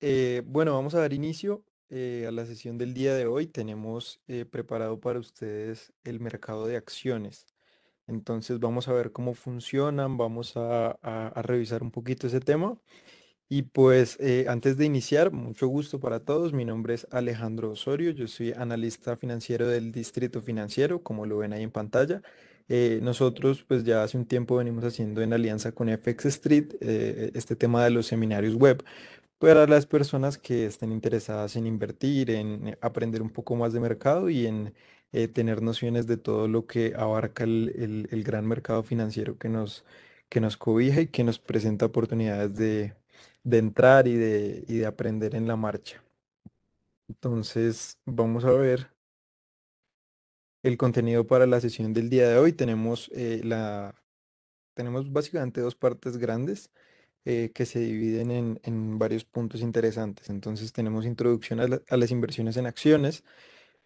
Eh, bueno, vamos a dar inicio eh, a la sesión del día de hoy. Tenemos eh, preparado para ustedes el mercado de acciones. Entonces vamos a ver cómo funcionan, vamos a, revisar un poquito ese tema. Y pues antes de iniciar, mucho gusto para todos. Mi nombre es Alejandro Osorio, yo soy analista financiero del Distrito Financiero, como lo ven ahí en pantalla. nosotros pues ya hace un tiempo venimos haciendo en alianza con FX Street este tema de los seminarios web, para las personas que estén interesadas en invertir, en eh, aprender un poco más de mercado y en eh, tener nociones de todo lo que abarca el, gran mercado financiero que nos, que nos cobija y que nos presenta oportunidades de, entrar y de, de aprender en la marcha. Entonces, vamos a ver el contenido para la sesión del día de hoy. Tenemos, eh, la, tenemos básicamente dos partes grandes. Eh, que se dividen en, varios puntos interesantes. Entonces tenemos introducción a, las inversiones en acciones.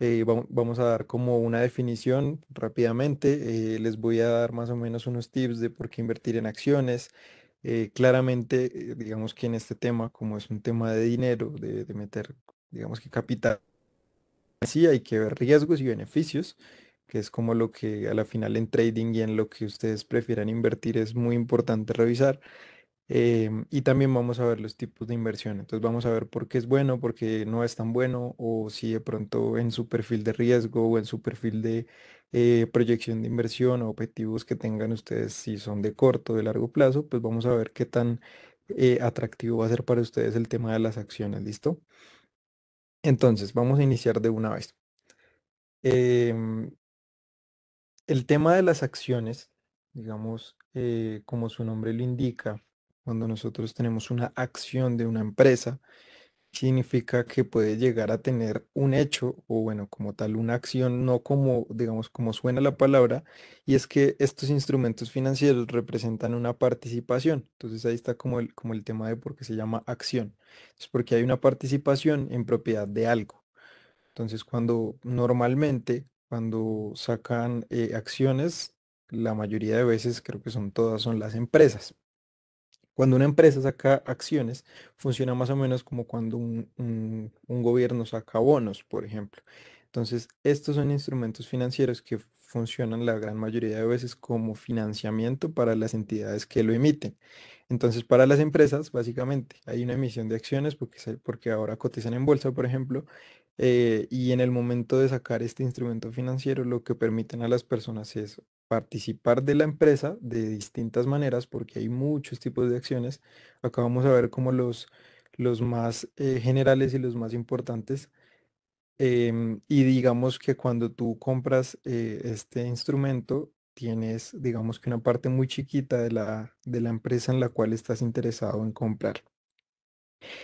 Eh, vamos, a dar como una definición rápidamente. Eh, les voy a dar más o menos unos tips de por qué invertir en acciones. claramente, digamos que en este tema, como es un tema de dinero, de, de meter, digamos que capital, sí hay que ver riesgos y beneficios que es como lo que a la final en trading y en lo que ustedes prefieran invertir es muy importante revisar. Em, y también vamos a ver los tipos de inversión. Entonces vamos a ver por qué es bueno, por qué no es tan bueno, o si de pronto en su perfil de riesgo o en su perfil de eh, proyección de inversión o objetivos que tengan ustedes, si son de corto o de largo plazo, pues vamos a ver qué tan eh, atractivo va a ser para ustedes el tema de las acciones. ¿Listo? Entonces, vamos a iniciar de una vez. Em, el tema de las acciones, digamos, eh, como su nombre lo indica, cuando nosotros tenemos una acción de una empresa, significa que puede llegar a tener un hecho o bueno, como tal, una acción, no como, digamos, como suena la palabra, y es que estos instrumentos financieros representan una participación. Entonces ahí está como el, como el tema de por qué se llama acción. Es porque hay una participación en propiedad de algo. Entonces cuando normalmente, cuando sacan eh, acciones, la mayoría de veces, creo que son todas, son las empresas. Cuando una empresa saca acciones, funciona más o menos como cuando un, gobierno saca bonos, por ejemplo. Entonces, estos son instrumentos financieros que funcionan la gran mayoría de veces como financiamiento para las entidades que lo emiten. Entonces, para las empresas, básicamente, hay una emisión de acciones porque, porque ahora cotizan en bolsa, por ejemplo, eh, y en el momento de sacar este instrumento financiero, lo que permiten a las personas es participar de la empresa de distintas maneras, porque hay muchos tipos de acciones. Acá vamos a ver como los, los más eh, generales y los más importantes. Em, y digamos que cuando tú compras eh, este instrumento, tienes, digamos que una parte muy chiquita de la, de la empresa en la cual estás interesado en comprar.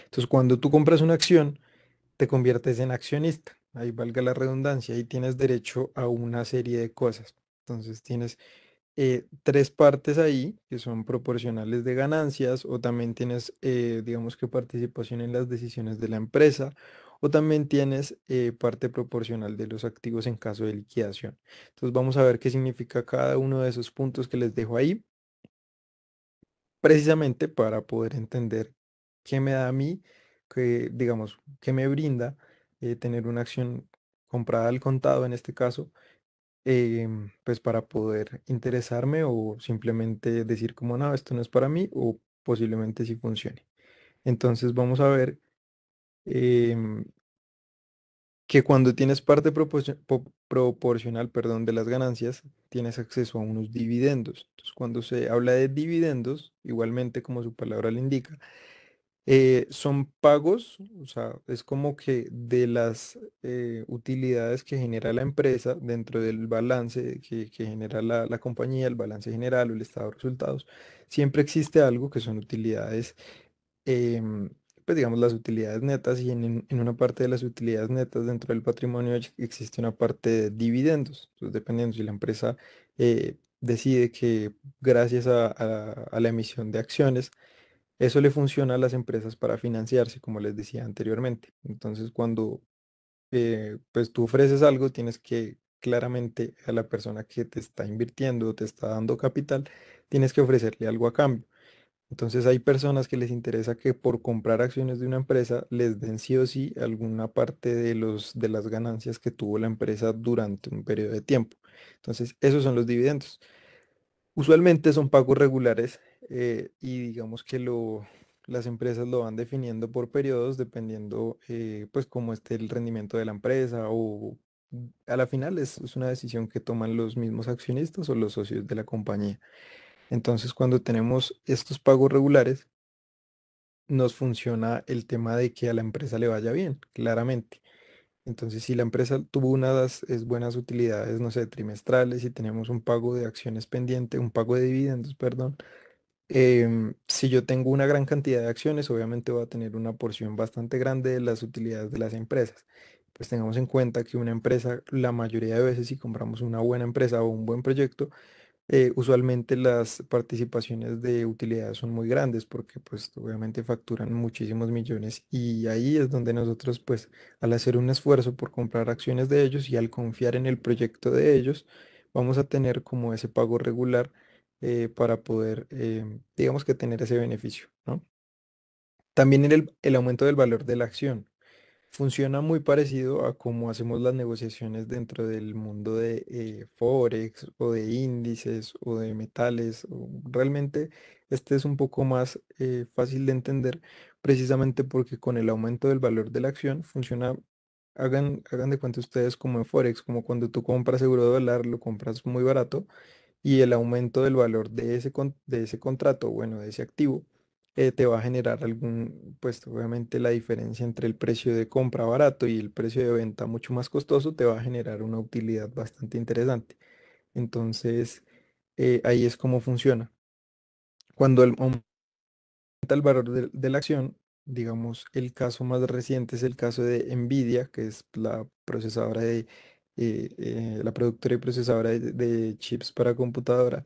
Entonces, cuando tú compras una acción, te conviertes en accionista. Ahí valga la redundancia, y tienes derecho a una serie de cosas. Entonces tienes eh, tres partes ahí que son proporcionales de ganancias o también tienes, eh, digamos que participación en las decisiones de la empresa o también tienes eh, parte proporcional de los activos en caso de liquidación. Entonces vamos a ver qué significa cada uno de esos puntos que les dejo ahí precisamente para poder entender qué me da a mí, que, digamos, qué me brinda tener una acción comprada al contado en este caso Em, pues para poder interesarme o simplemente decir como nada esto no es para mí o posiblemente si funcione. Entonces vamos a ver em, que cuando tienes parte proporcional perdón, de las ganancias, tienes acceso a unos dividendos. Entonces, cuando se habla de dividendos, igualmente como su palabra le indica, eh, son pagos, o sea, es como que de las eh, utilidades que genera la empresa dentro del balance que, genera la, compañía, el balance general o el estado de resultados, siempre existe algo que son utilidades, em, pues digamos las utilidades netas y en, una parte de las utilidades netas dentro del patrimonio existe una parte de dividendos, dependiendo si la empresa eh, decide que gracias a la emisión de acciones, eso le funciona a las empresas para financiarse, como les decía anteriormente. Entonces, cuando eh, pues tú ofreces algo, tienes que claramente a la persona que te está invirtiendo, o te está dando capital, tienes que ofrecerle algo a cambio. Entonces hay personas que les interesa que por comprar acciones de una empresa les den sí o sí alguna parte de, los, de las ganancias que tuvo la empresa durante un periodo de tiempo. Entonces esos son los dividendos. Usualmente son pagos regulares eh, y digamos que lo, las empresas lo van definiendo por periodos dependiendo eh, pues cómo esté el rendimiento de la empresa o mm, a la final es, una decisión que toman los mismos accionistas o los socios de la compañía. Entonces cuando tenemos estos pagos regulares nos funciona el tema de que a la empresa le vaya bien, claramente. Entonces, si la empresa tuvo unas es buenas utilidades, no sé, trimestrales, y tenemos un pago de acciones pendiente, un pago de dividendos, perdón, Em, si yo tengo una gran cantidad de acciones, obviamente voy a tener una porción bastante grande de las utilidades de las empresas. Pues tengamos en cuenta que una empresa, la mayoría de veces si compramos una buena empresa o un buen proyecto, eh, usualmente las participaciones de utilidades son muy grandes porque pues obviamente facturan muchísimos millones y ahí es donde nosotros pues al hacer un esfuerzo por comprar acciones de ellos y al confiar en el proyecto de ellos vamos a tener como ese pago regular eh, para poder, em, digamos que tener ese beneficio. ¿no? También el, el aumento del valor de la acción. Funciona muy parecido a cómo hacemos las negociaciones dentro del mundo de eh, Forex o de índices o de metales. realmente este es un poco más eh, fácil de entender precisamente porque con el aumento del valor de la acción funciona, hagan, hagan de cuenta ustedes como en Forex, como cuando tú compras de dólar, lo compras muy barato y el aumento del valor de ese, de ese contrato, bueno, de ese activo, eh, te va a generar algún, pues obviamente la diferencia entre el precio de compra barato y el precio de venta mucho más costoso, te va a generar una utilidad bastante interesante. Entonces, eh, ahí es como funciona. Cuando el, aumenta el valor de la acción, digamos, el caso más reciente es el caso de Nvidia, que es la procesadora de eh, eh, la productora y procesadora de, chips para computadora,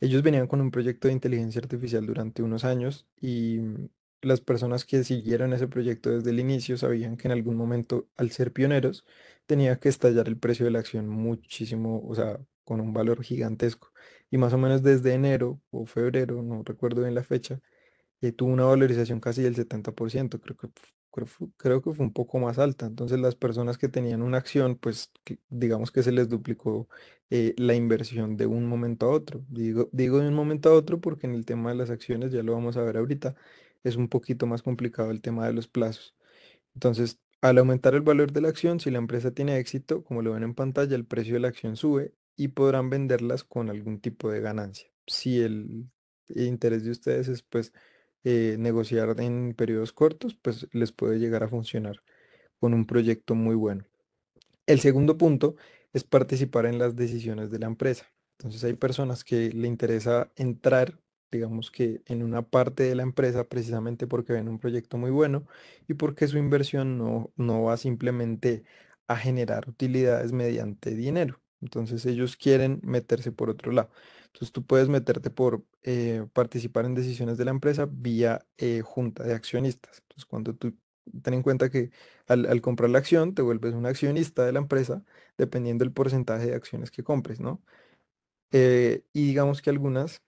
ellos venían con un proyecto de inteligencia artificial durante unos años y mm, las personas que siguieron ese proyecto desde el inicio sabían que en algún momento, al ser pioneros, tenía que estallar el precio de la acción muchísimo, o sea, con un valor gigantesco. Y más o menos desde enero o febrero, no recuerdo bien la fecha, eh, tuvo una valorización casi del 70%, creo que creo que fue un poco más alta. Entonces las personas que tenían una acción, pues digamos que se les duplicó eh, la inversión de un momento a otro. Digo, digo de un momento a otro porque en el tema de las acciones, ya lo vamos a ver ahorita, es un poquito más complicado el tema de los plazos. Entonces, al aumentar el valor de la acción, si la empresa tiene éxito, como lo ven en pantalla, el precio de la acción sube y podrán venderlas con algún tipo de ganancia. Si el interés de ustedes es pues eh, negociar en periodos cortos, pues les puede llegar a funcionar con un proyecto muy bueno. El segundo punto es participar en las decisiones de la empresa. Entonces hay personas que le interesa entrar, digamos que en una parte de la empresa precisamente porque ven un proyecto muy bueno y porque su inversión no, no va simplemente a generar utilidades mediante dinero, entonces ellos quieren meterse por otro lado. Entonces tú puedes meterte por eh, participar en decisiones de la empresa vía eh, junta de accionistas. Entonces cuando tú ten en cuenta que al, comprar la acción te vuelves un accionista de la empresa dependiendo del porcentaje de acciones que compres, ¿no? Eh, y digamos que algunas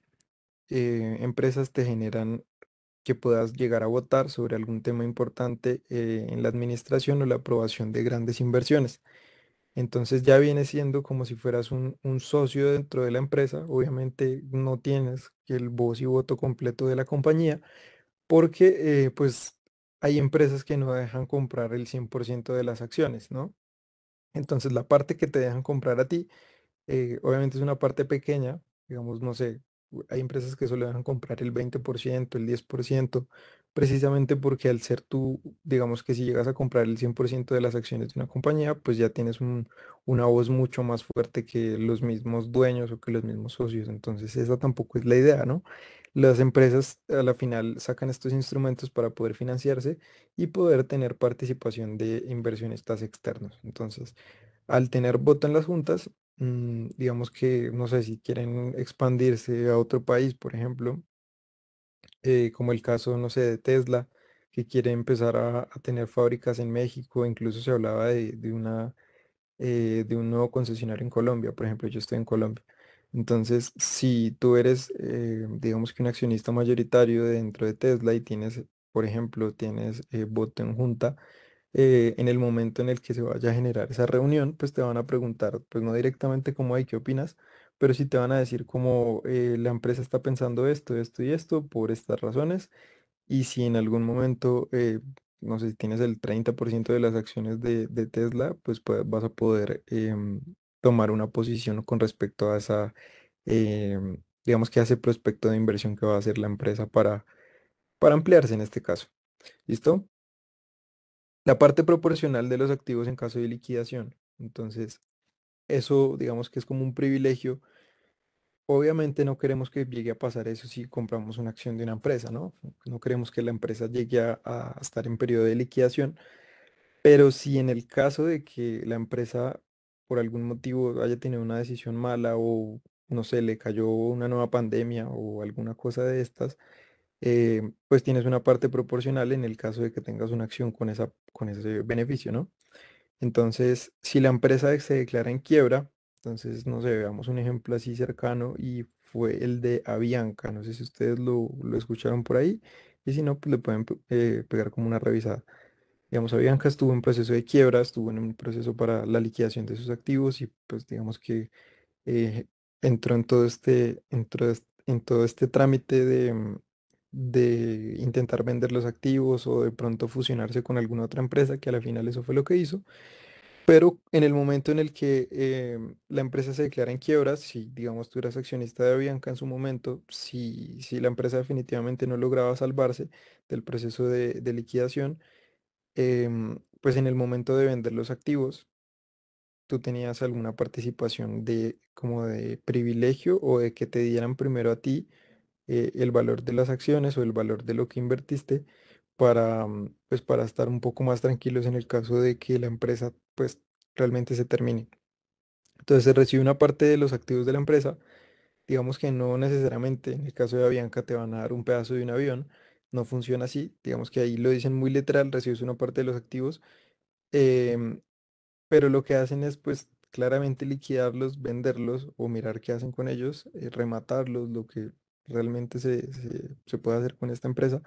empresas te generan que puedas llegar a votar sobre algún tema importante en la administración o la aprobación de grandes inversiones. Entonces ya viene siendo como si fueras un, socio dentro de la empresa. Obviamente no tienes el voz y voto completo de la compañía porque eh, pues hay empresas que no dejan comprar el 100% de las acciones, ¿no? Entonces la parte que te dejan comprar a ti, eh, obviamente es una parte pequeña, digamos, no sé, hay empresas que solo dejan comprar el 20%, el 10%, precisamente porque al ser tú, digamos que si llegas a comprar el 100% de las acciones de una compañía, pues ya tienes una voz mucho más fuerte que los mismos dueños o que los mismos socios. Entonces esa tampoco es la idea, ¿no? Las empresas a la final sacan estos instrumentos para poder financiarse y poder tener participación de inversionistas externos. Entonces, al tener voto en las juntas, mm, digamos que, no sé, si quieren expandirse a otro país, por ejemplo, eh, como el caso, no sé, de Tesla, que quiere empezar a, tener fábricas en México, incluso se hablaba de, una, eh, de un nuevo concesionario en Colombia, por ejemplo, yo estoy en Colombia. Entonces, si tú eres, eh, digamos que un accionista mayoritario dentro de Tesla y tienes, por ejemplo, tienes voto en junta, en el momento en el que se vaya a generar esa reunión, pues te van a preguntar, pues no directamente cómo hay, qué opinas, pero si te van a decir como eh, la empresa está pensando esto, esto y esto por estas razones, y si en algún momento, eh, no sé, si tienes el 30% de las acciones de, Tesla, pues, vas a poder em, tomar una posición con respecto a esa, em, digamos que a ese prospecto de inversión que va a hacer la empresa para, para ampliarse en este caso. ¿Listo? La parte proporcional de los activos en caso de liquidación. Entonces, eso digamos que es como un privilegio obviamente no queremos que llegue a pasar eso si compramos una acción de una empresa, ¿no? No queremos que la empresa llegue a, estar en periodo de liquidación, pero si en el caso de que la empresa por algún motivo haya tenido una decisión mala o no sé, le cayó una nueva pandemia o alguna cosa de estas, eh, pues tienes una parte proporcional en el caso de que tengas una acción con, esa, con ese beneficio, ¿no? Entonces, si la empresa se declara en quiebra, entonces, no sé, veamos un ejemplo así cercano y fue el de Avianca. No sé si ustedes lo, escucharon por ahí y si no, pues le pueden eh, pegar como una revisada. Digamos, Avianca estuvo en proceso de quiebra, estuvo en un proceso para la liquidación de sus activos y pues digamos que eh, entró en todo este, en todo este trámite de, de intentar vender los activos o de pronto fusionarse con alguna otra empresa que a la final eso fue lo que hizo pero en el momento en el que em, la empresa se declara en quiebra, si digamos tú eras accionista de Bianca en su momento, si, la empresa definitivamente no lograba salvarse del proceso de, liquidación, em, pues en el momento de vender los activos, tú tenías alguna participación de como de privilegio o de que te dieran primero a ti eh, el valor de las acciones o el valor de lo que invertiste para, mm, pues, para estar un poco más tranquilos en el caso de que la empresa pues, realmente se termine. Entonces se recibe una parte de los activos de la empresa, digamos que no necesariamente, en el caso de Avianca te van a dar un pedazo de un avión, no funciona así, digamos que ahí lo dicen muy literal, recibes una parte de los activos, em, pero lo que hacen es pues claramente liquidarlos, venderlos o mirar qué hacen con ellos, eh, rematarlos, lo que realmente se puede hacer con esta empresa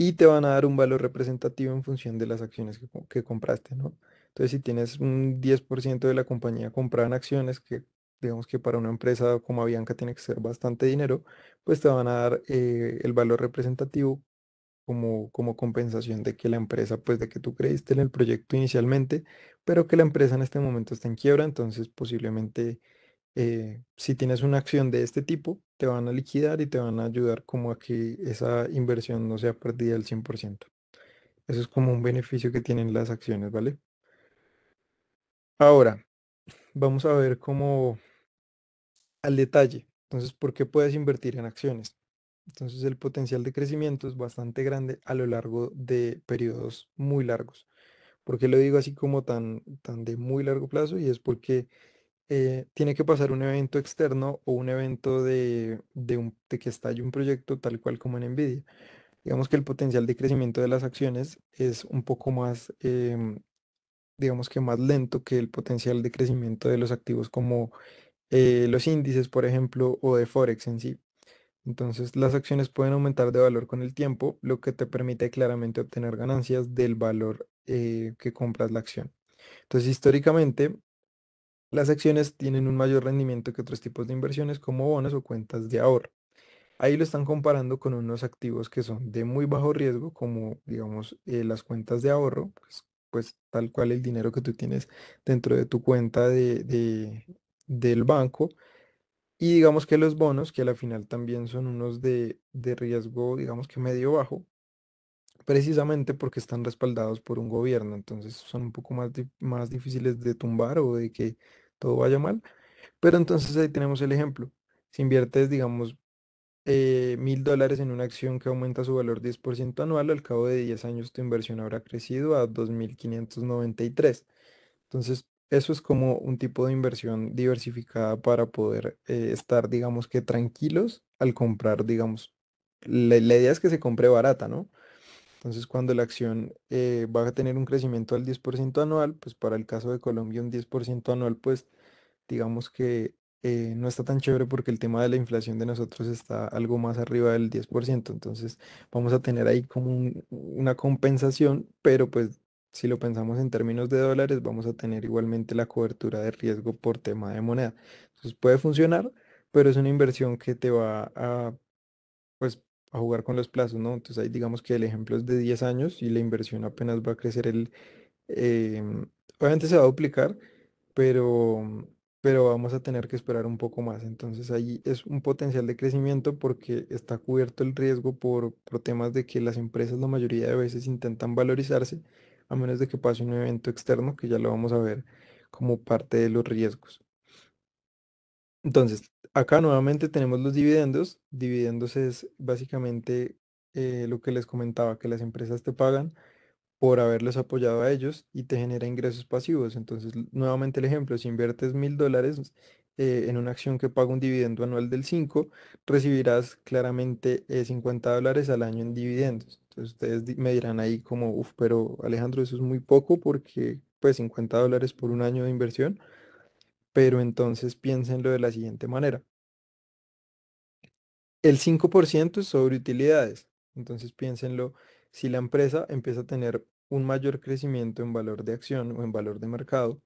y te van a dar un valor representativo en función de las acciones que, compraste, ¿no? Entonces, si tienes un 10% de la compañía comprada en acciones, que digamos que para una empresa como Avianca tiene que ser bastante dinero, pues te van a dar eh, el valor representativo como, como compensación de que la empresa, pues de que tú creíste en el proyecto inicialmente, pero que la empresa en este momento está en quiebra, entonces posiblemente eh, si tienes una acción de este tipo, te van a liquidar y te van a ayudar como a que esa inversión no sea perdida al 100%. Eso es como un beneficio que tienen las acciones, ¿vale? Ahora, vamos a ver cómo al detalle. Entonces, ¿por qué puedes invertir en acciones? Entonces, el potencial de crecimiento es bastante grande a lo largo de periodos muy largos. ¿Por qué lo digo así como tan, tan de muy largo plazo? Y es porque eh, tiene que pasar un evento externo o un evento de, un, que estalle un proyecto tal cual como en NVIDIA. Digamos que el potencial de crecimiento de las acciones es un poco más, em, digamos que más lento que el potencial de crecimiento de los activos como eh, los índices, por ejemplo, o de Forex en sí. Entonces las acciones pueden aumentar de valor con el tiempo, lo que te permite claramente obtener ganancias del valor eh, que compras la acción. Entonces históricamente las acciones tienen un mayor rendimiento que otros tipos de inversiones como bonos o cuentas de ahorro. Ahí lo están comparando con unos activos que son de muy bajo riesgo, como digamos eh, las cuentas de ahorro, pues, pues, tal cual el dinero que tú tienes dentro de tu cuenta de, del banco. Y digamos que los bonos, que a la final también son unos de riesgo, digamos que medio bajo, precisamente porque están respaldados por un gobierno, entonces son un poco más, más difíciles de tumbar o de que todo vaya mal. Pero entonces ahí tenemos el ejemplo. Si inviertes, digamos, eh, mil dólares en una acción que aumenta su valor 10% anual, al cabo de 10 años tu inversión habrá crecido a 2.593. Entonces, eso es como un tipo de inversión diversificada para poder eh, estar, digamos que tranquilos al comprar, digamos, la, idea es que se compre barata, ¿no? Entonces, cuando la acción eh, va a tener un crecimiento al 10% anual, pues para el caso de Colombia un 10% anual, pues digamos que eh, no está tan chévere porque el tema de la inflación de nosotros está algo más arriba del 10%. Entonces vamos a tener ahí como una compensación, pero pues si lo pensamos en términos de dólares, vamos a tener igualmente la cobertura de riesgo por tema de moneda. Entonces puede funcionar, pero es una inversión que te va a pues a jugar con los plazos, ¿no? Entonces ahí digamos que el ejemplo es de 10 años y la inversión apenas va a crecer el... Em, obviamente se va a duplicar, pero, pero vamos a tener que esperar un poco más. Entonces ahí es un potencial de crecimiento porque está cubierto el riesgo por, por temas de que las empresas la mayoría de veces intentan valorizarse, a menos de que pase un evento externo, que ya lo vamos a ver como parte de los riesgos. Entonces, acá nuevamente tenemos los dividendos. Dividendos es básicamente eh, lo que les comentaba, que las empresas te pagan por haberles apoyado a ellos y te genera ingresos pasivos. Entonces, nuevamente el ejemplo, si inviertes mil dólares eh, en una acción que paga un dividendo anual del 5, recibirás claramente 50 eh, dólares al año en dividendos. Entonces, ustedes me dirán ahí como, uff, pero Alejandro, eso es muy poco porque pues 50 dólares por un año de inversión pero entonces piénsenlo de la siguiente manera. El 5% es sobre utilidades, entonces piénsenlo, si la empresa empieza a tener un mayor crecimiento en valor de acción o en valor de mercado,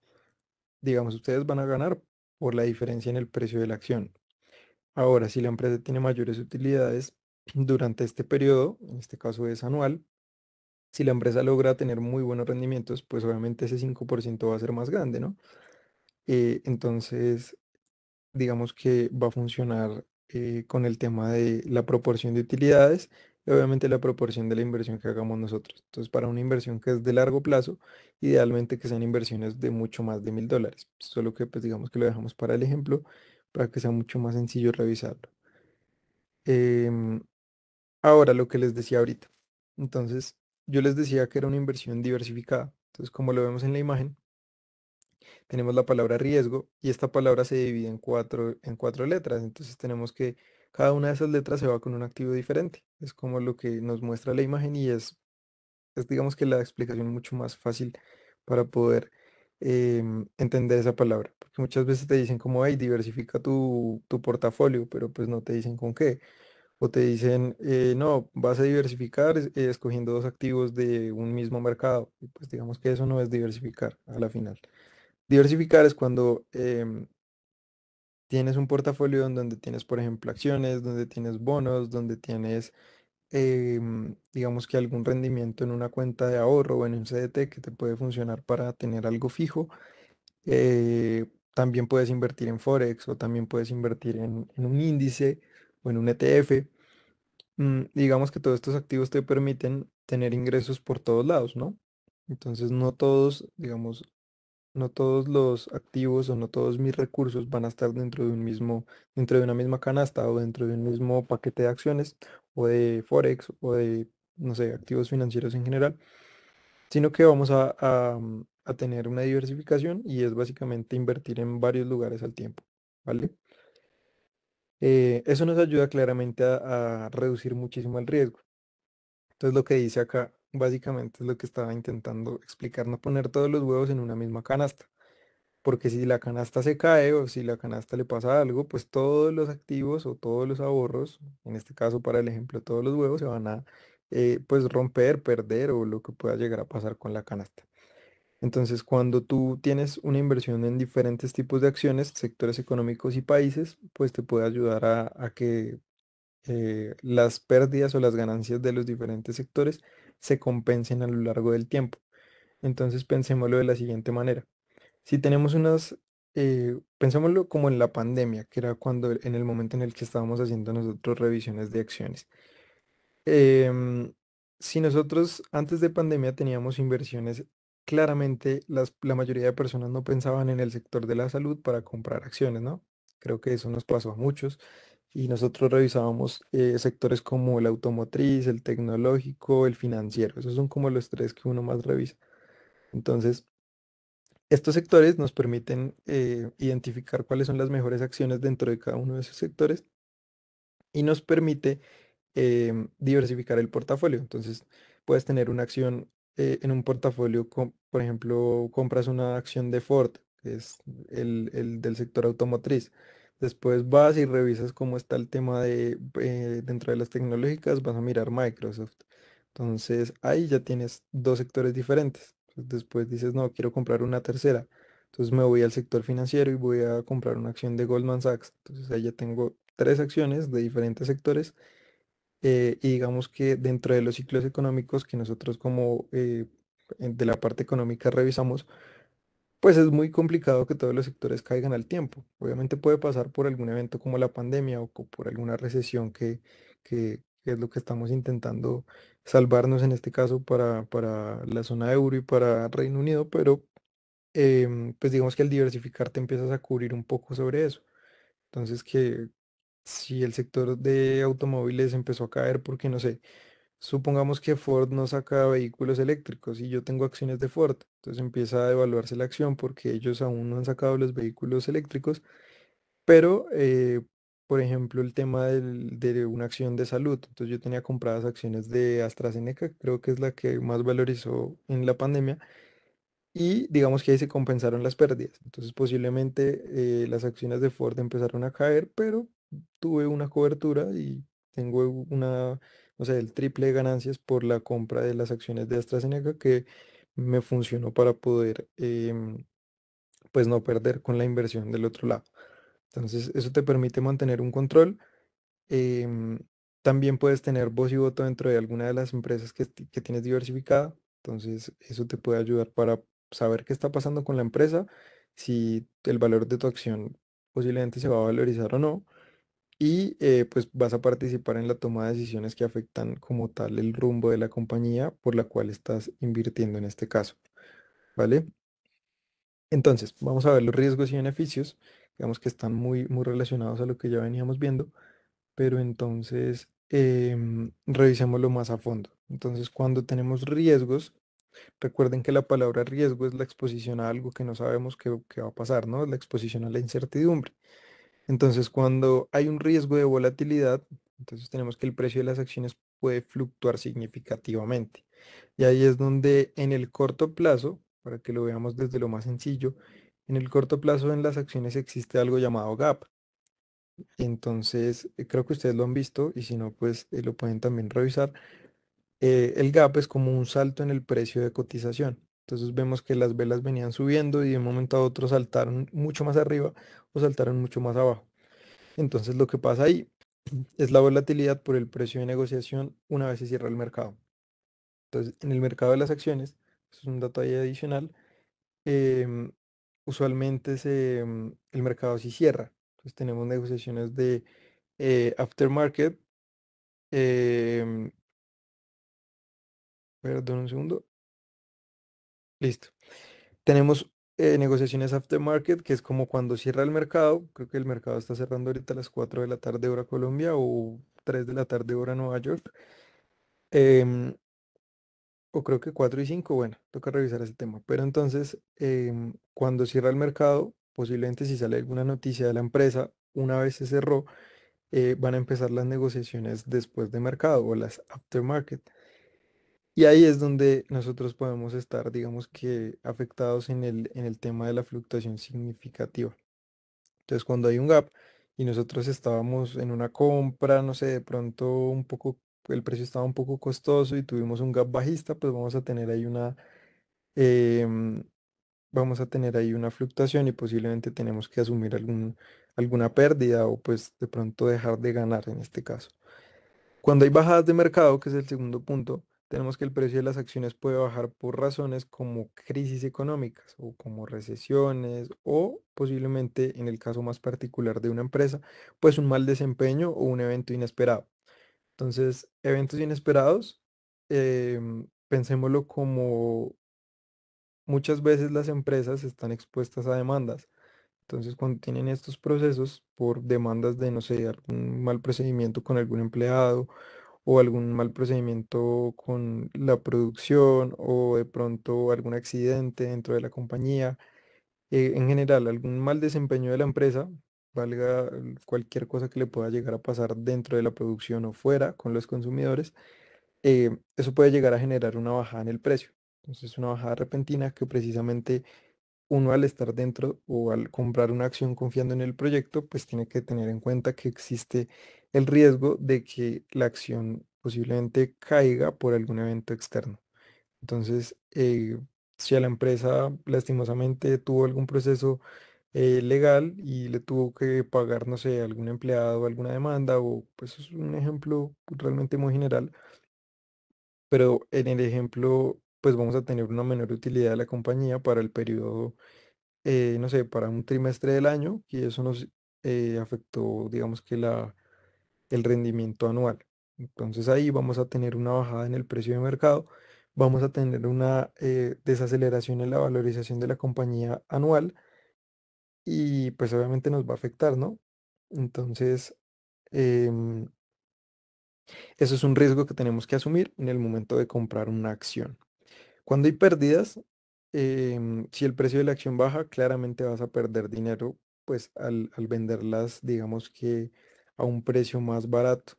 digamos, ustedes van a ganar por la diferencia en el precio de la acción. Ahora, si la empresa tiene mayores utilidades durante este periodo, en este caso es anual, si la empresa logra tener muy buenos rendimientos, pues obviamente ese 5% va a ser más grande, ¿no? Eh, entonces, digamos que va a funcionar eh, con el tema de la proporción de utilidades y obviamente la proporción de la inversión que hagamos nosotros. Entonces, para una inversión que es de largo plazo, idealmente que sean inversiones de mucho más de mil dólares. Solo que, pues, digamos que lo dejamos para el ejemplo, para que sea mucho más sencillo revisarlo. Em, ahora, lo que les decía ahorita. Entonces, yo les decía que era una inversión diversificada. Entonces, como lo vemos en la imagen, tenemos la palabra riesgo y esta palabra se divide en cuatro, en cuatro letras. Entonces tenemos que cada una de esas letras se va con un activo diferente. Es como lo que nos muestra la imagen y es, es digamos que la explicación mucho más fácil para poder em, entender esa palabra. Porque muchas veces te dicen como, hey, diversifica tu, tu portafolio, pero pues no te dicen con qué. O te dicen, eh, no, vas a diversificar eh, escogiendo dos activos de un mismo mercado. pues digamos que eso no es diversificar a la final. Diversificar es cuando em, tienes un portafolio en donde tienes, por ejemplo, acciones, donde tienes bonos, donde tienes, em, digamos que algún rendimiento en una cuenta de ahorro o en un CDT que te puede funcionar para tener algo fijo. Eh, también puedes invertir en Forex o también puedes invertir en, un índice o en un ETF. Mm, digamos que todos estos activos te permiten tener ingresos por todos lados, ¿no? Entonces no todos, digamos, no todos los activos o no todos mis recursos van a estar dentro de un mismo, dentro de una misma canasta o dentro de un mismo paquete de acciones o de Forex o de, no sé, activos financieros en general, sino que vamos a, mm, tener una diversificación y es básicamente invertir en varios lugares al tiempo, ¿vale? Eh, eso nos ayuda claramente a, a reducir muchísimo el riesgo. Entonces lo que dice acá Básicamente es lo que estaba intentando explicar, no poner todos los huevos en una misma canasta. Porque si la canasta se cae o si la canasta le pasa algo, pues todos los activos o todos los ahorros, en este caso para el ejemplo, todos los huevos se van a eh, pues romper, perder o lo que pueda llegar a pasar con la canasta. Entonces, cuando tú tienes una inversión en diferentes tipos de acciones, sectores económicos y países, pues te puede ayudar a, que eh, las pérdidas o las ganancias de los diferentes sectores se compensen a lo largo del tiempo. Entonces pensémoslo de la siguiente manera. Si tenemos unas, eh, pensémoslo como en la pandemia, que era cuando en el momento en el que estábamos haciendo nosotros revisiones de acciones. Em, si nosotros antes de pandemia teníamos inversiones, claramente la mayoría de personas no pensaban en el sector de la salud para comprar acciones, ¿no? Creo que eso nos pasó a muchos y nosotros revisábamos eh, sectores como el automotriz, el tecnológico, el financiero. Esos son como los tres que uno más revisa. Entonces, estos sectores nos permiten eh, identificar cuáles son las mejores acciones dentro de cada uno de esos sectores y nos permite em, diversificar el portafolio. Entonces, puedes tener una acción eh, en un portafolio, con, por ejemplo, compras una acción de Ford, que es el del sector automotriz Después vas y revisas cómo está el tema de eh, dentro de las tecnológicas, vas a mirar Microsoft. Entonces ahí ya tienes dos sectores diferentes. Después dices, no, quiero comprar una tercera. Entonces me voy al sector financiero y voy a comprar una acción de Goldman Sachs. Entonces ahí ya tengo tres acciones de diferentes sectores. Eh, y digamos que dentro de los ciclos económicos que nosotros como eh, de la parte económica revisamos, pues es muy complicado que todos los sectores caigan al tiempo. Obviamente puede pasar por algún evento como la pandemia o por alguna recesión que, es lo que estamos intentando salvarnos en este caso para, para la zona euro y para Reino Unido, pero em, pues digamos que al diversificar te empiezas a cubrir un poco sobre eso. Entonces que si el sector de automóviles empezó a caer porque no sé, Supongamos que Ford no saca vehículos eléctricos y yo tengo acciones de Ford. Entonces empieza a devaluarse la acción porque ellos aún no han sacado los vehículos eléctricos. Pero, eh, por ejemplo, el tema de una acción de salud. Entonces yo tenía compradas acciones de AstraZeneca, creo que es la que más valorizó en la pandemia. Y digamos que ahí se compensaron las pérdidas. Entonces posiblemente eh, las acciones de Ford empezaron a caer, pero tuve una cobertura y tengo una o sea, el triple de ganancias por la compra de las acciones de AstraZeneca que me funcionó para poder, em, pues no perder con la inversión del otro lado. Entonces, eso te permite mantener un control. Em, también puedes tener voz y voto dentro de alguna de las empresas que tienes diversificada. Entonces, eso te puede ayudar para saber qué está pasando con la empresa, si el valor de tu acción posiblemente se va a valorizar o no, y eh, pues vas a participar en la toma de decisiones que afectan como tal el rumbo de la compañía por la cual estás invirtiendo en este caso. ¿Vale? Entonces, vamos a ver los riesgos y beneficios. Digamos que están muy, muy relacionados a lo que ya veníamos viendo, pero entonces em, revisémoslo más a fondo. Entonces, cuando tenemos riesgos, recuerden que la palabra riesgo es la exposición a algo que no sabemos qué va a pasar, ¿no? La exposición a la incertidumbre. Entonces, cuando hay un riesgo de volatilidad, entonces tenemos que el precio de las acciones puede fluctuar significativamente. Y ahí es donde en el corto plazo, para que lo veamos desde lo más sencillo, en el corto plazo en las acciones existe algo llamado gap. Entonces, eh, creo que ustedes lo han visto y si no, pues eh, lo pueden también revisar. Eh, el gap es como un salto en el precio de cotización. Entonces vemos que las velas venían subiendo y de un momento a otro saltaron mucho más arriba o saltaron mucho más abajo. Entonces lo que pasa ahí es la volatilidad por el precio de negociación una vez se cierra el mercado. Entonces en el mercado de las acciones, es un dato ahí adicional, em, usualmente em, el mercado sí cierra. Entonces tenemos negociaciones de eh, aftermarket. Em, perdón un segundo. Listo. Tenemos eh, negociaciones aftermarket, que es como cuando cierra el mercado. Creo que el mercado está cerrando ahorita a las 4 de la tarde hora Colombia o 3 de la tarde hora Nueva York. Em, o creo que 4 y 5, bueno, toca revisar ese tema. Pero entonces, em, cuando cierra el mercado, posiblemente si sale alguna noticia de la empresa, una vez se cerró, eh, van a empezar las negociaciones después de mercado o las aftermarket. Y ahí es donde nosotros podemos estar, digamos que, afectados en el, en el tema de la fluctuación significativa. Entonces, cuando hay un gap y nosotros estábamos en una compra, no sé, de pronto un poco, el precio estaba un poco costoso y tuvimos un gap bajista, pues vamos a tener ahí una, em, vamos a tener ahí una fluctuación y posiblemente tenemos que asumir algún, alguna pérdida o pues de pronto dejar de ganar en este caso. Cuando hay bajadas de mercado, que es el segundo punto, tenemos que el precio de las acciones puede bajar por razones como crisis económicas o como recesiones o posiblemente en el caso más particular de una empresa, pues un mal desempeño o un evento inesperado. Entonces, eventos inesperados, em, pensémoslo como muchas veces las empresas están expuestas a demandas. Entonces, cuando tienen estos procesos por demandas de, no sé, algún mal procedimiento con algún empleado o algún mal procedimiento con la producción o de pronto algún accidente dentro de la compañía, eh, en general algún mal desempeño de la empresa, valga cualquier cosa que le pueda llegar a pasar dentro de la producción o fuera con los consumidores, eh, eso puede llegar a generar una bajada en el precio. Entonces una bajada repentina que precisamente uno al estar dentro o al comprar una acción confiando en el proyecto, pues tiene que tener en cuenta que existe el riesgo de que la acción posiblemente caiga por algún evento externo. Entonces, eh, si a la empresa lastimosamente tuvo algún proceso eh, legal y le tuvo que pagar, no sé, algún empleado alguna demanda, o pues es un ejemplo realmente muy general, pero en el ejemplo, pues vamos a tener una menor utilidad de la compañía para el periodo, eh, no sé, para un trimestre del año, y eso nos afectó, digamos que la el rendimiento anual. Entonces ahí vamos a tener una bajada en el precio de mercado, vamos a tener una eh, desaceleración en la valorización de la compañía anual y pues obviamente nos va a afectar, ¿no? Entonces, em, eso es un riesgo que tenemos que asumir en el momento de comprar una acción. Cuando hay pérdidas, em, si el precio de la acción baja, claramente vas a perder dinero, pues al, al venderlas, digamos que un precio más barato.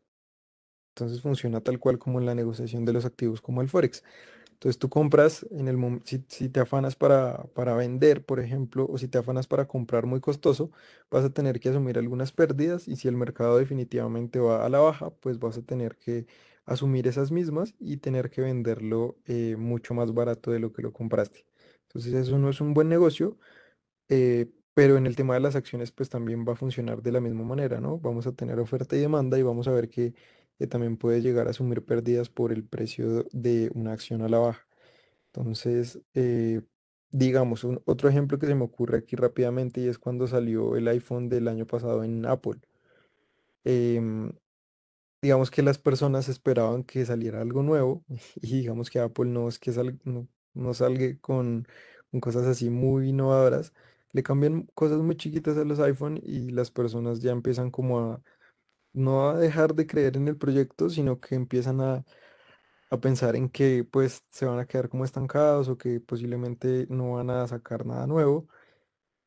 Entonces funciona tal cual como en la negociación de los activos como el Forex. Entonces tú compras, en el si, si te afanas para, para vender, por ejemplo, o si te afanas para comprar muy costoso, vas a tener que asumir algunas pérdidas y si el mercado definitivamente va a la baja, pues vas a tener que asumir esas mismas y tener que venderlo eh, mucho más barato de lo que lo compraste. Entonces eso no es un buen negocio, eh, pero en el tema de las acciones, pues también va a funcionar de la misma manera, ¿no? Vamos a tener oferta y demanda y vamos a ver que, también puede llegar a asumir pérdidas por el precio de una acción a la baja. Entonces, eh, digamos, otro ejemplo que se me ocurre aquí rápidamente y es cuando salió el iPhone del año pasado en Apple. Em, digamos que las personas esperaban que saliera algo nuevo y digamos que Apple no es que no, salga con cosas así muy innovadoras le cambian cosas muy chiquitas a los iPhone y las personas ya empiezan como a no a dejar de creer en el proyecto, sino que empiezan a, pensar en que pues se van a quedar como estancados o que posiblemente no van a sacar nada nuevo.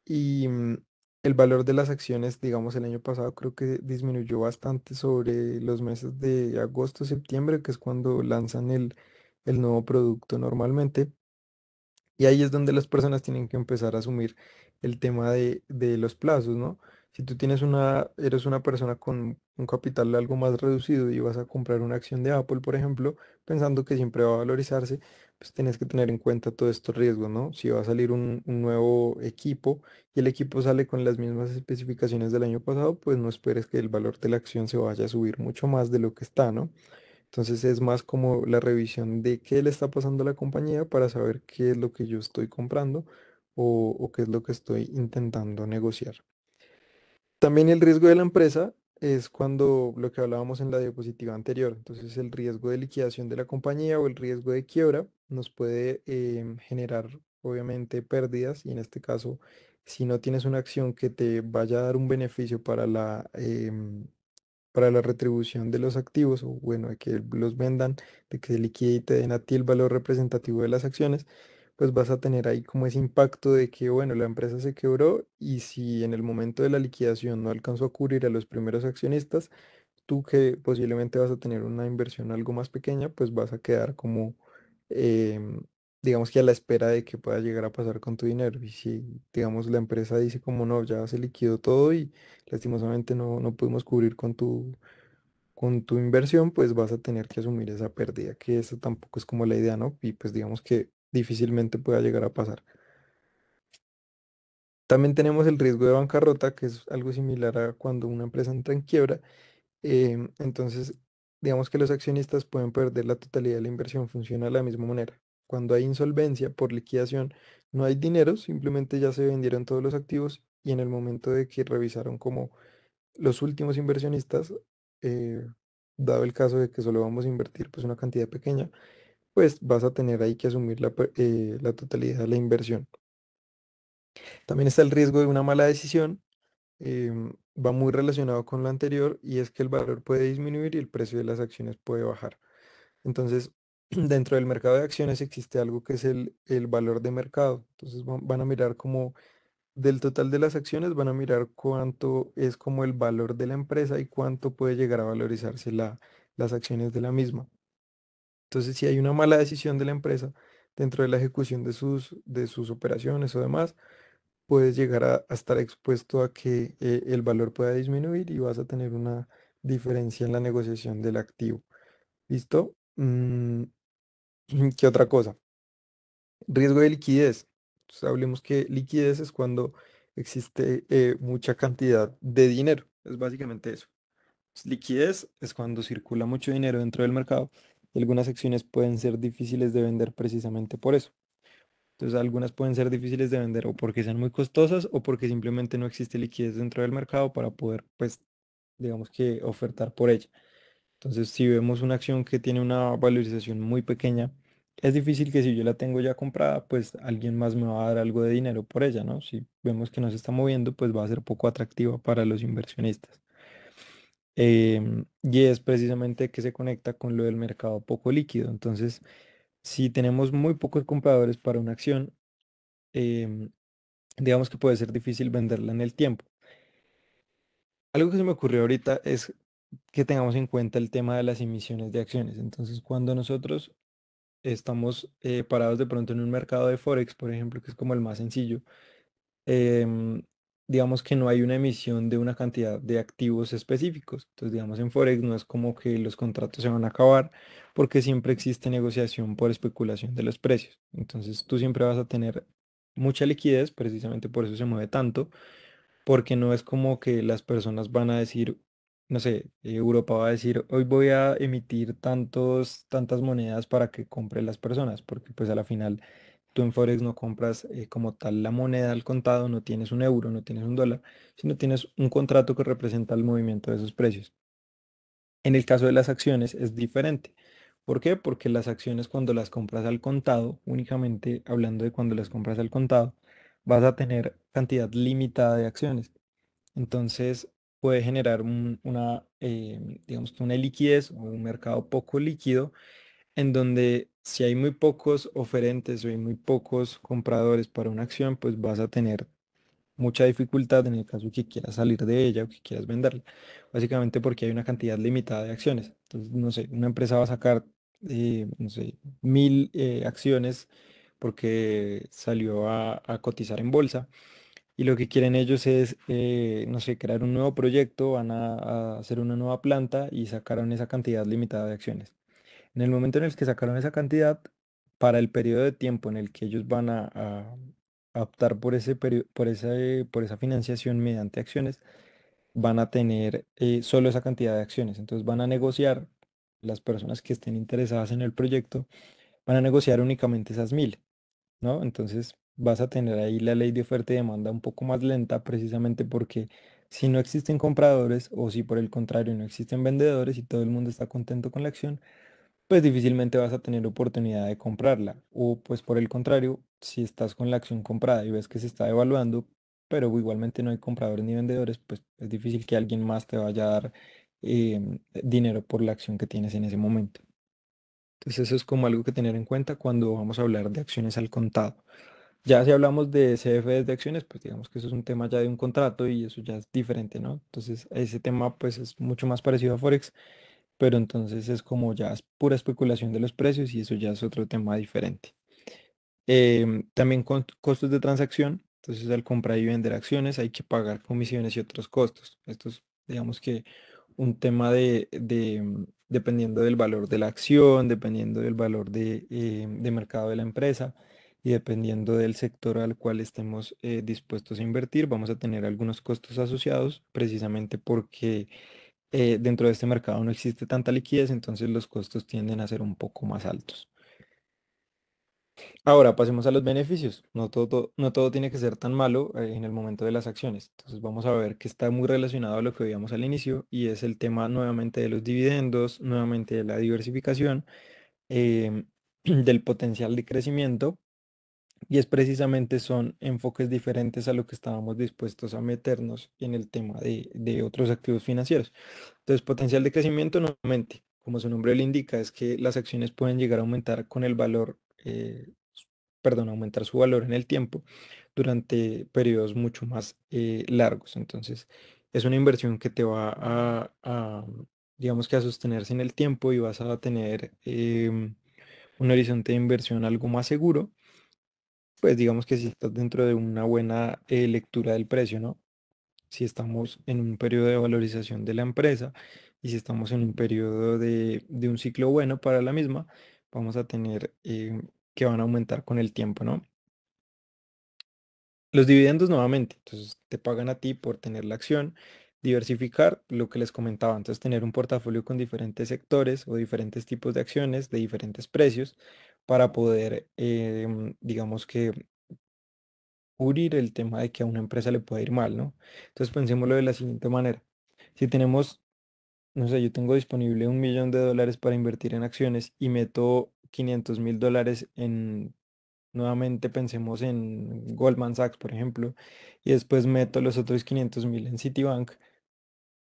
Y mm, el valor de las acciones, digamos, el año pasado creo que disminuyó bastante sobre los meses de agosto, septiembre, que es cuando lanzan el, el nuevo producto normalmente. Y ahí es donde las personas tienen que empezar a asumir el tema de, de los plazos, ¿no? Si tú tienes una, eres una persona con un capital algo más reducido y vas a comprar una acción de Apple, por ejemplo, pensando que siempre va a valorizarse, pues tienes que tener en cuenta todos estos riesgos, ¿no? Si va a salir un, un, nuevo equipo y el equipo sale con las mismas especificaciones del año pasado, pues no esperes que el valor de la acción se vaya a subir mucho más de lo que está, ¿no? Entonces es más como la revisión de qué le está pasando a la compañía para saber qué es lo que yo estoy comprando o, qué es lo que estoy intentando negociar. También el riesgo de la empresa es cuando lo que hablábamos en la diapositiva anterior. Entonces el riesgo de liquidación de la compañía o el riesgo de quiebra nos puede em, generar obviamente pérdidas y en este caso si no tienes una acción que te vaya a dar un beneficio para la, em, para la retribución de los activos o bueno, de que los vendan, de que se liquide y te den a ti el valor representativo de las acciones, pues vas a tener ahí como ese impacto de que, bueno, la empresa se quebró y si en el momento de la liquidación no alcanzó a cubrir a los primeros accionistas, tú que posiblemente vas a tener una inversión algo más pequeña, pues vas a quedar como, em, digamos que a la espera de que pueda llegar a pasar con tu dinero. Y si, digamos, la empresa dice como, no, ya se liquidó todo y lastimosamente no, no pudimos cubrir con tu con tu inversión, pues vas a tener que asumir esa pérdida, que eso tampoco es como la idea, ¿no? Y pues digamos que difícilmente pueda llegar a pasar. También tenemos el riesgo de bancarrota, que es algo similar a cuando una empresa entra en quiebra. Em, entonces, digamos que los accionistas pueden perder la totalidad de la inversión, funciona de la misma manera. Cuando hay insolvencia por liquidación, no hay dinero, simplemente ya se vendieron todos los activos y en el momento de que revisaron como los últimos inversionistas, eh, dado el caso de que solo vamos a invertir pues una cantidad pequeña, pues vas a tener ahí que asumir eh, la, totalidad de la inversión. También está el riesgo de una mala decisión. Em, va muy relacionado con lo anterior y es que el valor puede disminuir y el precio de las acciones puede bajar. Entonces, dentro del mercado de acciones existe algo que es el, el valor de mercado. Entonces van a mirar como del total de las acciones, van a mirar cuánto es como el valor de la empresa y cuánto puede llegar a valorizarse la, las acciones de la misma. Entonces, si hay una mala decisión de la empresa dentro de la ejecución de sus, de sus operaciones o demás, puedes llegar a, estar expuesto a que eh, el valor pueda disminuir y vas a tener una diferencia en la negociación del activo. ¿Listo? Mm, ¿Qué otra cosa? Riesgo de liquidez. Entonces, hablemos que liquidez es cuando existe eh, mucha cantidad de dinero. Es básicamente eso. liquidez es cuando circula mucho dinero dentro del mercado y algunas acciones pueden ser difíciles de vender precisamente por eso. Entonces algunas pueden ser difíciles de vender o porque sean muy costosas o porque simplemente no existe liquidez dentro del mercado para poder, pues, digamos que ofertar por ella. Entonces si vemos una acción que tiene una valorización muy pequeña, es difícil que si yo la tengo ya comprada, pues alguien más me va a dar algo de dinero por ella, ¿no? Si vemos que no se está moviendo, pues va a ser poco atractiva para los inversionistas. Em, y es precisamente que se conecta con lo del mercado poco líquido. Entonces, si tenemos muy pocos compradores para una acción, em, digamos que puede ser difícil venderla en el tiempo. Algo que se me ocurrió ahorita es que tengamos en cuenta el tema de las emisiones de acciones. Entonces, cuando nosotros estamos eh, parados de pronto en un mercado de Forex, por ejemplo, que es como el más sencillo, em, digamos que no hay una emisión de una cantidad de activos específicos. Entonces, digamos, en Forex no es como que los contratos se van a acabar porque siempre existe negociación por especulación de los precios. Entonces, tú siempre vas a tener mucha liquidez, precisamente por eso se mueve tanto, porque no es como que las personas van a decir, no sé, Europa va a decir, hoy voy a emitir tantos, tantas monedas para que compren las personas, porque pues a la final Tú en Forex no compras eh, como tal la moneda al contado, no tienes un euro, no tienes un dólar, sino tienes un contrato que representa el movimiento de esos precios. En el caso de las acciones es diferente. ¿Por qué? Porque las acciones cuando las compras al contado, únicamente hablando de cuando las compras al contado, vas a tener cantidad limitada de acciones. Entonces puede generar una, eh, digamos, una liquidez o un mercado poco líquido en donde si hay muy pocos oferentes o hay muy pocos compradores para una acción, pues vas a tener mucha dificultad en el caso que quieras salir de ella o que quieras venderla. Básicamente porque hay una cantidad limitada de acciones. Entonces, no sé, una empresa va a sacar, eh, no sé, mil eh, acciones porque salió a, cotizar en bolsa. Y lo que quieren ellos es, eh, no sé, crear un nuevo proyecto, van a hacer una nueva planta y sacaron esa cantidad limitada de acciones. En el momento en el que sacaron esa cantidad, para el periodo de tiempo en el que ellos van a, optar por, ese por, esa, por esa financiación mediante acciones, van a tener eh, solo esa cantidad de acciones. Entonces van a negociar, las personas que estén interesadas en el proyecto, van a negociar únicamente esas mil, ¿no? Entonces vas a tener ahí la ley de oferta y demanda un poco más lenta precisamente porque si no existen compradores o si por el contrario no existen vendedores y todo el mundo está contento con la acción, pues difícilmente vas a tener oportunidad de comprarla. O pues por el contrario, si estás con la acción comprada y ves que se está devaluando, pero igualmente no hay compradores ni vendedores, pues es difícil que alguien más te vaya a dar em, dinero por la acción que tienes en ese momento. Entonces eso es como algo que tener en cuenta cuando vamos a hablar de acciones al contado. Ya si hablamos de CFDs de acciones, pues digamos que eso es un tema ya de un contrato y eso ya es diferente, ¿no? Entonces ese tema pues es mucho más parecido a Forex pero entonces es como ya es pura especulación de los precios y eso ya es otro tema diferente. Em, también con costos de transacción, entonces al comprar y vender acciones hay que pagar comisiones y otros costos. Esto es, digamos que, un tema de, mm, dependiendo del valor de la acción, dependiendo del valor em, de, mercado de la empresa y dependiendo del sector al cual estemos eh, dispuestos a invertir, vamos a tener algunos costos asociados precisamente porque eh, dentro de este mercado no existe tanta liquidez, entonces los costos tienden a ser un poco más altos. Ahora pasemos a los beneficios. No todo, no todo tiene que ser tan malo eh, en el momento de las acciones. Entonces vamos a ver que está muy relacionado a lo que veíamos al inicio y es el tema nuevamente de los dividendos, nuevamente de la diversificación, em, del potencial de crecimiento y es precisamente son enfoques diferentes a lo que estábamos dispuestos a meternos en el tema de, otros activos financieros. Entonces, potencial de crecimiento nuevamente, como su nombre le indica, es que las acciones pueden llegar a aumentar con el valor, eh, perdón, aumentar su valor en el tiempo durante periodos mucho más eh, largos. Entonces, es una inversión que te va a, digamos que a sostenerse en el tiempo y vas a tener em, un horizonte de inversión algo más seguro pues digamos que si estás dentro de una buena eh, lectura del precio, ¿no? Si estamos en un periodo de valorización de la empresa y si estamos en un periodo de, un ciclo bueno para la misma, vamos a tener eh, que van a aumentar con el tiempo, ¿no? Los dividendos nuevamente, entonces te pagan a ti por tener la acción, diversificar lo que les comentaba, antes tener un portafolio con diferentes sectores o diferentes tipos de acciones de diferentes precios para poder, em, digamos que, cubrir el tema de que a una empresa le puede ir mal, ¿no? Entonces pensémoslo de la siguiente manera. Si tenemos, no sé, yo tengo disponible un millón de dólares para invertir en acciones y meto 500 mil dólares en, nuevamente pensemos en Goldman Sachs, por ejemplo, y después meto los otros 500 mil en Citibank,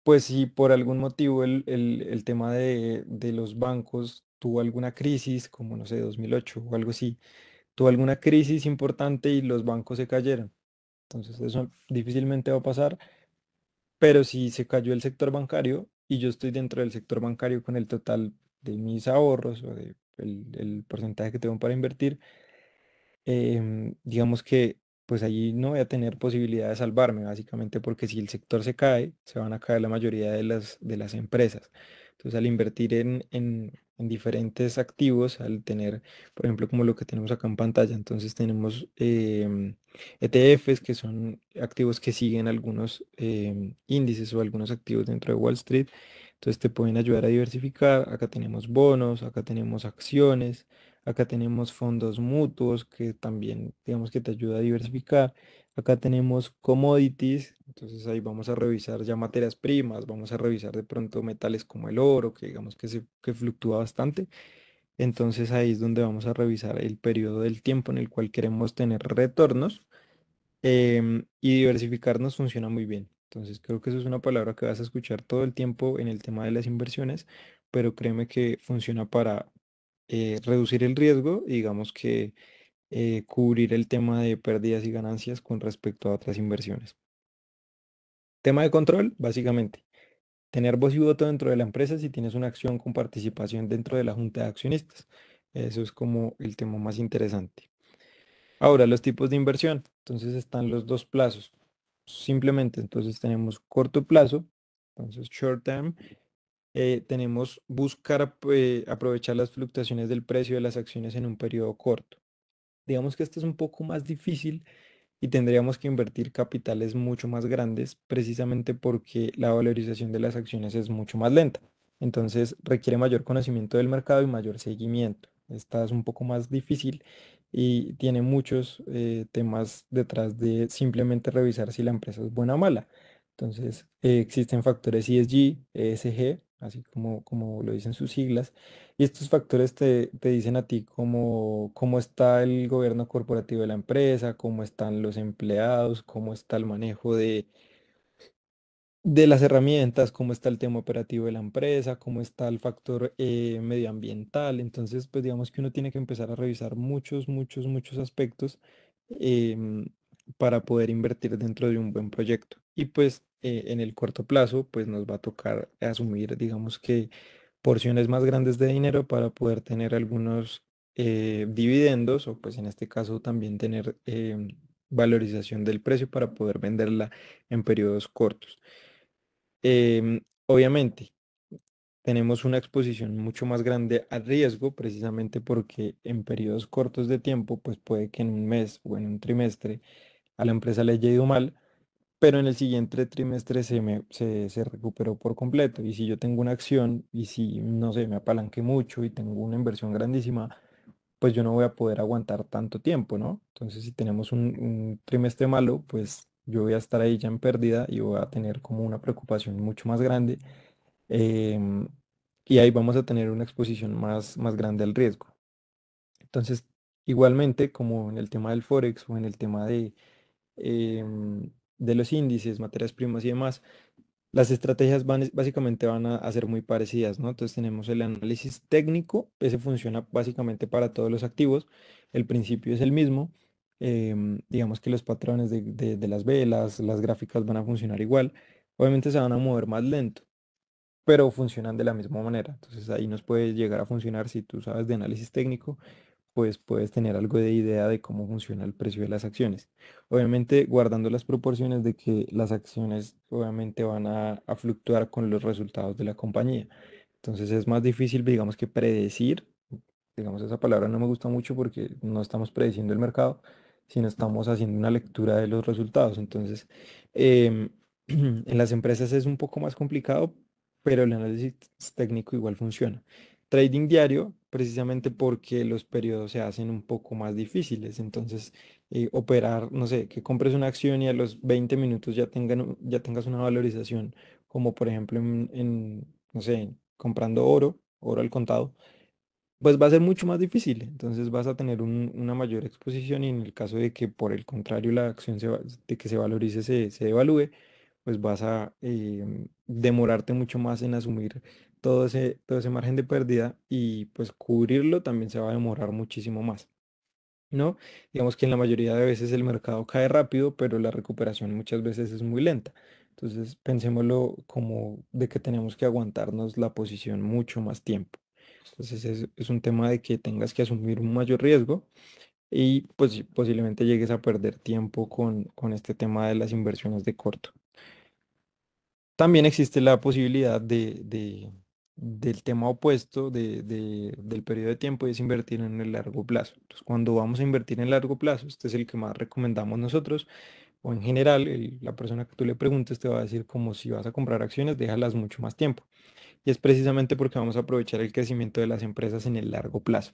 pues si por algún motivo el, el, tema de los bancos tuvo alguna crisis, como no sé, 2008 o algo así, tuvo alguna crisis importante y los bancos se cayeron. Entonces eso difícilmente va a pasar, pero si se cayó el sector bancario y yo estoy dentro del sector bancario con el total de mis ahorros o de el, porcentaje que tengo para invertir, em, digamos que pues allí no voy a tener posibilidad de salvarme, básicamente porque si el sector se cae, se van a caer la mayoría de las, de las empresas. Entonces al invertir en, diferentes activos al tener, por ejemplo, como lo que tenemos acá en pantalla. Entonces tenemos ETFs, em, e que son activos que siguen algunos em, índices o algunos activos dentro de Wall Street. Entonces te pueden ayudar a diversificar. Acá tenemos bonos, acá tenemos acciones, Acá tenemos fondos mutuos que también, digamos que te ayuda a diversificar. Acá tenemos commodities, entonces ahí vamos a revisar ya materias primas, vamos a revisar de pronto metales como el oro, que digamos que, se, fluctúa bastante. Entonces ahí es donde vamos a revisar el periodo del tiempo en el cual queremos tener retornos em, y diversificarnos funciona muy bien. Entonces creo que eso es una palabra que vas a escuchar todo el tiempo en el tema de las inversiones, pero créeme que funciona para eh, reducir el riesgo digamos que eh, cubrir el tema de pérdidas y ganancias con respecto a otras inversiones. Tema de control, básicamente. Tener voz y voto dentro de la empresa si tienes una acción con participación dentro de la junta de accionistas. Eso es como el tema más interesante. Ahora, los tipos de inversión. Entonces están los dos plazos. Simplemente, entonces tenemos corto plazo, entonces short term, eh, tenemos buscar eh, aprovechar las fluctuaciones del precio de las acciones en un periodo corto. Digamos que esto es un poco más difícil y tendríamos que invertir capitales mucho más grandes precisamente porque la valorización de las acciones es mucho más lenta. Entonces requiere mayor conocimiento del mercado y mayor seguimiento. Esta es un poco más difícil y tiene muchos eh, temas detrás de simplemente revisar si la empresa es buena o mala. Entonces, existen factores ESG, ESG, así como, como lo dicen sus siglas, y estos factores te, dicen a ti cómo, cómo está el gobierno corporativo de la empresa, cómo están los empleados, cómo está el manejo de, de las herramientas, cómo está el tema operativo de la empresa, cómo está el factor eh, medioambiental. Entonces, pues digamos que uno tiene que empezar a revisar muchos, muchos, muchos aspectos em, para poder invertir dentro de un buen proyecto. Y pues eh, en el corto plazo, pues nos va a tocar asumir, digamos que, porciones más grandes de dinero para poder tener algunos eh, dividendos o pues en este caso también tener em, valorización del precio para poder venderla en periodos cortos. Em, obviamente, tenemos una exposición mucho más grande a riesgo precisamente porque en periodos cortos de tiempo, pues puede que en un mes o en un trimestre a la empresa le haya ido mal, pero en el siguiente trimestre se, se, recuperó por completo. Y si yo tengo una acción y si, no sé, me apalanque mucho y tengo una inversión grandísima, pues yo no voy a poder aguantar tanto tiempo, ¿no? Entonces, si tenemos un, trimestre malo, pues yo voy a estar ahí ya en pérdida y voy a tener como una preocupación mucho más grande. Em, y ahí vamos a tener una exposición más, más grande al riesgo. Entonces, igualmente, como en el tema del Forex o en el tema de... Em, de los índices, materias primas y demás, las estrategias van, básicamente van a, ser muy parecidas, ¿no? Entonces tenemos el análisis técnico, ese funciona básicamente para todos los activos, el principio es el mismo, em, digamos que los patrones de, de, las velas, las gráficas van a funcionar igual, obviamente se van a mover más lento, pero funcionan de la misma manera, entonces ahí nos puede llegar a funcionar si tú sabes de análisis técnico, pues puedes tener algo de idea de cómo funciona el precio de las acciones. Obviamente guardando las proporciones de que las acciones obviamente van a, fluctuar con los resultados de la compañía. Entonces es más difícil, digamos que predecir, digamos esa palabra no me gusta mucho porque no estamos predeciendo el mercado, sino estamos haciendo una lectura de los resultados. Entonces em, en las empresas es un poco más complicado, pero el análisis técnico igual funciona. Trading diario precisamente porque los periodos se hacen un poco más difíciles. Entonces, eh, operar, no sé, que compres una acción y a los 20 minutos ya, tengan, ya tengas una valorización, como por ejemplo en, no sé, comprando oro, oro al contado, pues va a ser mucho más difícil. Entonces vas a tener una mayor exposición y en el caso de que por el contrario la acción de que se valorice, se, se evalúe, pues vas a em, demorarte mucho más en asumir todo ese, todo ese margen de pérdida y pues cubrirlo también se va a demorar muchísimo más. ¿No? Digamos que en la mayoría de veces el mercado cae rápido, pero la recuperación muchas veces es muy lenta. Entonces pensémoslo como de que tenemos que aguantarnos la posición mucho más tiempo. Entonces es, un tema de que tengas que asumir un mayor riesgo y pues posiblemente llegues a perder tiempo con, este tema de las inversiones de corto. También existe la posibilidad de del tema opuesto de, del periodo de tiempo y es invertir en el largo plazo. Entonces, cuando vamos a invertir en largo plazo, este es el que más recomendamos nosotros, o en general, la persona que tú le preguntes te va a decir como si vas a comprar acciones, déjalas mucho más tiempo. Y es precisamente porque vamos a aprovechar el crecimiento de las empresas en el largo plazo.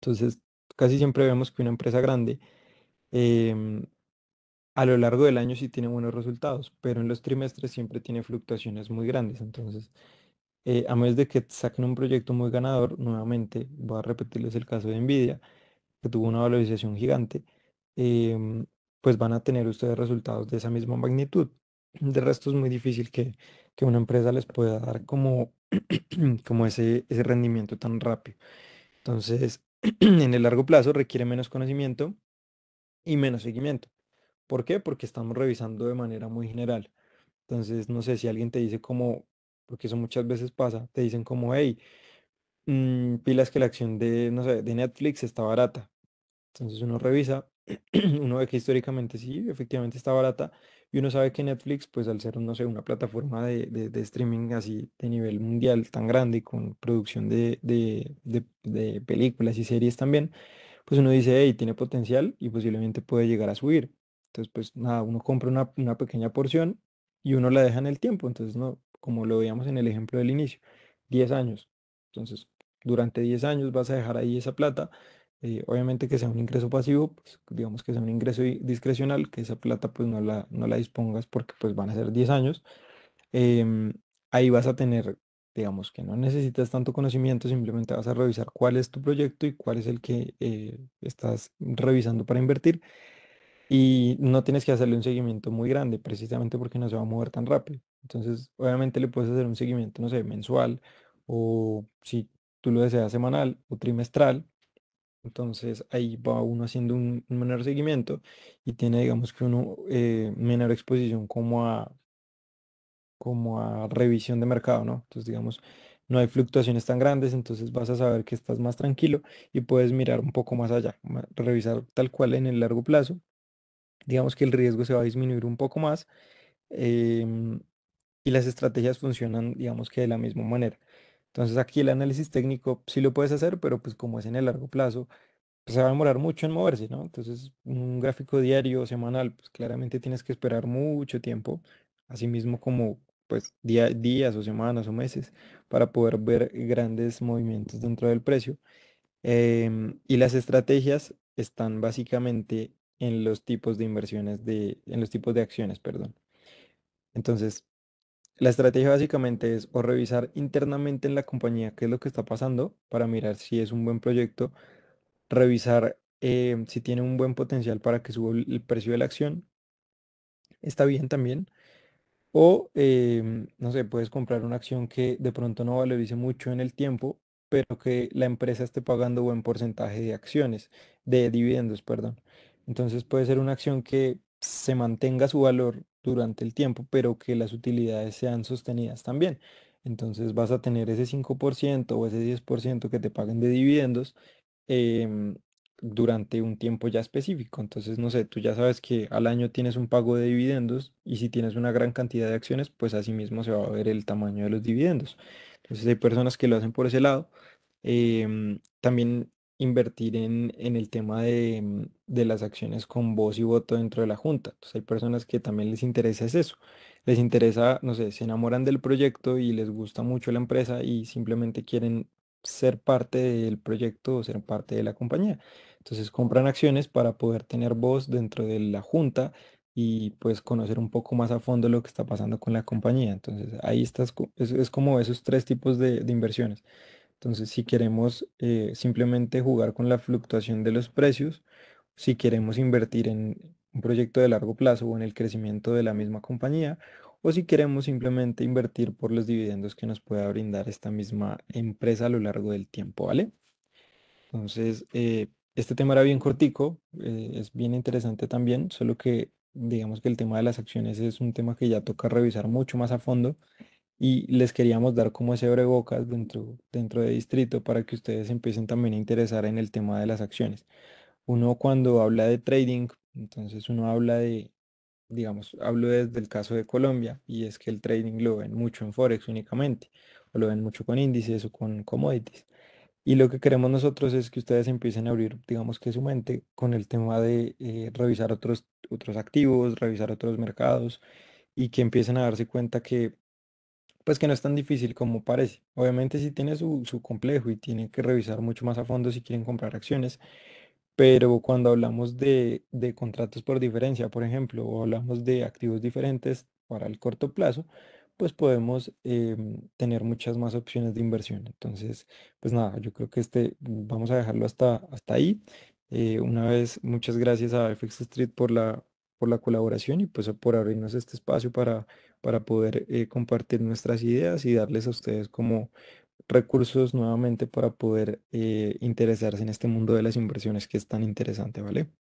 Entonces, casi siempre vemos que una empresa grande em, a lo largo del año sí tiene buenos resultados, pero en los trimestres siempre tiene fluctuaciones muy grandes. Entonces, eh, a menos de que saquen un proyecto muy ganador, nuevamente, voy a repetirles el caso de Nvidia, que tuvo una valorización gigante, em, pues van a tener ustedes resultados de esa misma magnitud. De resto es muy difícil que, una empresa les pueda dar como, como ese, ese rendimiento tan rápido. Entonces, en el largo plazo requiere menos conocimiento y menos seguimiento. ¿Por qué? Porque estamos revisando de manera muy general. Entonces, no sé si alguien te dice como porque eso muchas veces pasa, te dicen como, hey, mm, pilas que la acción de, no sé, de Netflix está barata. Entonces uno revisa, uno ve que históricamente sí, efectivamente está barata, y uno sabe que Netflix, pues al ser, no sé, una plataforma de, streaming así de nivel mundial tan grande y con producción de, películas y series también, pues uno dice, hey, tiene potencial y posiblemente puede llegar a subir. Entonces, pues nada, uno compra una pequeña porción y uno la deja en el tiempo. Entonces, no, como lo veíamos en el ejemplo del inicio, 10 años. Entonces, durante 10 años vas a dejar ahí esa plata. Eh, obviamente que sea un ingreso pasivo, pues, digamos que sea un ingreso discrecional, que esa plata pues no la, no la dispongas porque pues van a ser 10 años. Em, ahí vas a tener, digamos que no necesitas tanto conocimiento, simplemente vas a revisar cuál es tu proyecto y cuál es el que eh, estás revisando para invertir y no tienes que hacerle un seguimiento muy grande precisamente porque no se va a mover tan rápido. Entonces, obviamente le puedes hacer un seguimiento, no sé, mensual o si tú lo deseas semanal o trimestral. Entonces ahí va uno haciendo un, menor seguimiento y tiene, digamos que uno, eh, menor exposición como a, como a revisión de mercado, ¿no? Entonces, digamos, no hay fluctuaciones tan grandes, entonces vas a saber que estás más tranquilo y puedes mirar un poco más allá, revisar tal cual en el largo plazo digamos que el riesgo se va a disminuir un poco más em, y las estrategias funcionan, digamos que de la misma manera. Entonces aquí el análisis técnico sí lo puedes hacer, pero pues como es en el largo plazo, pues se va a demorar mucho en moverse, ¿no? Entonces un gráfico diario o semanal, pues claramente tienes que esperar mucho tiempo, así mismo como pues días o semanas o meses para poder ver grandes movimientos dentro del precio. Em, y las estrategias están básicamente en los tipos de inversiones de, en los tipos de acciones, perdón. Entonces, la estrategia básicamente es o revisar internamente en la compañía qué es lo que está pasando para mirar si es un buen proyecto, revisar em, si tiene un buen potencial para que suba el precio de la acción, está bien también, o em, no sé, puedes comprar una acción que de pronto no valorice mucho en el tiempo, pero que la empresa esté pagando buen porcentaje de acciones, de dividendos, perdón. Entonces puede ser una acción que se mantenga su valor durante el tiempo, pero que las utilidades sean sostenidas también. Entonces vas a tener ese 5% o ese 10% que te paguen de dividendos em, durante un tiempo ya específico. Entonces, no sé, tú ya sabes que al año tienes un pago de dividendos y si tienes una gran cantidad de acciones, pues así mismo se va a ver el tamaño de los dividendos. Entonces hay personas que lo hacen por ese lado. Em, también invertir en, el tema mm, de, las acciones con voz y voto dentro de la Junta. Entonces hay personas que también les interesa es eso. Les interesa, no sé, se enamoran del proyecto y les gusta mucho la empresa y simplemente quieren ser parte del proyecto o ser parte de la compañía. Entonces compran acciones para poder tener voz dentro de la Junta y pues conocer un poco más a fondo lo que está pasando con la compañía. Entonces ahí estás, es, como esos tres tipos de, de inversiones. Entonces, si queremos eh, simplemente jugar con la fluctuación de los precios, si queremos invertir en un proyecto de largo plazo o en el crecimiento de la misma compañía, o si queremos simplemente invertir por los dividendos que nos pueda brindar esta misma empresa a lo largo del tiempo, ¿vale? Entonces, eh, este tema era bien cortico, eh, es bien interesante también, solo que digamos que el tema de las acciones es un tema que ya toca revisar mucho más a fondo y les queríamos dar como ese brebocas dentro, dentro de Distrito para que ustedes empiecen también a interesar en el tema de las acciones. Uno cuando habla de trading, entonces uno habla de, digamos, hablo desde el caso de Colombia y es que el trading lo ven mucho en Forex únicamente o lo ven mucho con índices o con commodities. Y lo que queremos nosotros es que ustedes empiecen a abrir, digamos que su mente con el tema de eh, revisar otros, otros activos, revisar otros mercados y que empiecen a darse cuenta que pues que no es tan difícil como parece. Obviamente sí tiene su, complejo y tiene que revisar mucho más a fondo si quieren comprar acciones, pero cuando hablamos de, contratos por diferencia, por ejemplo, o hablamos de activos diferentes para el corto plazo, pues podemos em, tener muchas más opciones de inversión. Entonces, pues nada, yo creo que este vamos a dejarlo hasta, hasta ahí. Eh, una vez, muchas gracias a FX Street por la, por la colaboración y pues por abrirnos este espacio para para poder eh, compartir nuestras ideas y darles a ustedes como recursos nuevamente para poder eh, interesarse en este mundo de las inversiones que es tan interesante, ¿vale?